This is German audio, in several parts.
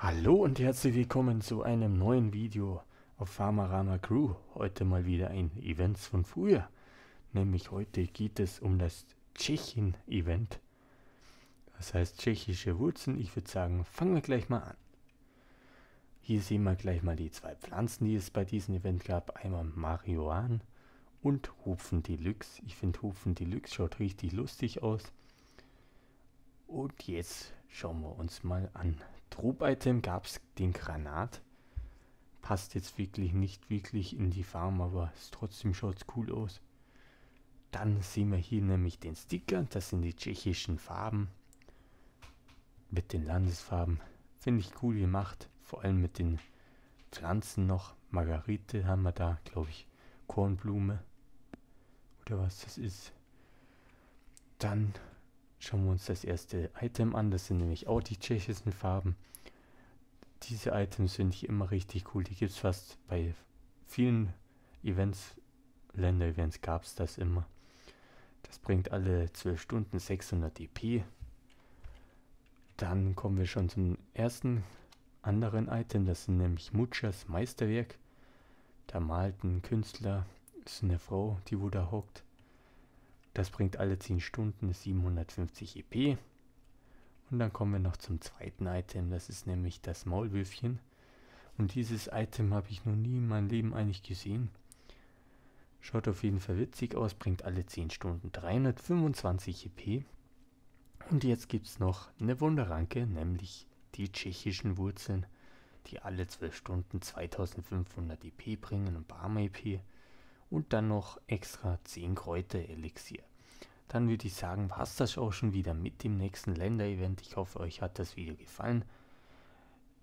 Hallo und herzlich willkommen zu einem neuen Video auf Farmarama Crew. Heute mal wieder ein Event von früher. Nämlich heute geht es um das Tschechien-Event. Das heißt tschechische Wurzeln. Ich würde sagen, fangen wir gleich mal an. Hier sehen wir gleich mal die zwei Pflanzen, die es bei diesem Event gab. Einmal Marihuan und Hopfen Deluxe. Ich finde Hopfen Deluxe schaut richtig lustig aus. Und jetzt schauen wir uns mal an. Troop-Item gab es den Granat. Passt jetzt wirklich nicht wirklich in die Farm, aber trotzdem schaut es cool aus. Dann sehen wir hier nämlich den Sticker, das sind die tschechischen Farben mit den Landesfarben. Finde ich cool gemacht, vor allem mit den Pflanzen noch. Margarite haben wir da, glaube ich, Kornblume oder was das ist. Dann Schauen wir uns das erste Item an. Das sind nämlich auch die tschechischen Farben. Diese Items finde ich immer richtig cool. Die gibt es fast bei vielen Events, Länder-Events gab es das immer. Das bringt alle 12 Stunden 600 EP. Dann kommen wir schon zum ersten anderen Item. Das sind nämlich Muchas Meisterwerk. Da malt ein Künstler, das ist eine Frau, die wo da hockt. Das bringt alle 10 Stunden 750 EP. Und dann kommen wir noch zum zweiten Item, das ist nämlich das Maulwürfchen. Und dieses Item habe ich noch nie in meinem Leben eigentlich gesehen. Schaut auf jeden Fall witzig aus, bringt alle 10 Stunden 325 EP. Und jetzt gibt es noch eine Wunderranke, nämlich die tschechischen Wurzeln, die alle 12 Stunden 2500 EP bringen und Barm EP und dann noch extra 10 Kräuter Elixier. Dann würde ich sagen, war es das auch schon wieder mit dem nächsten Länder-Event. Ich hoffe, euch hat das Video gefallen.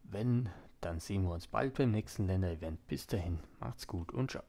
Wenn, dann sehen wir uns bald beim nächsten Länder-Event. Bis dahin, macht's gut und ciao.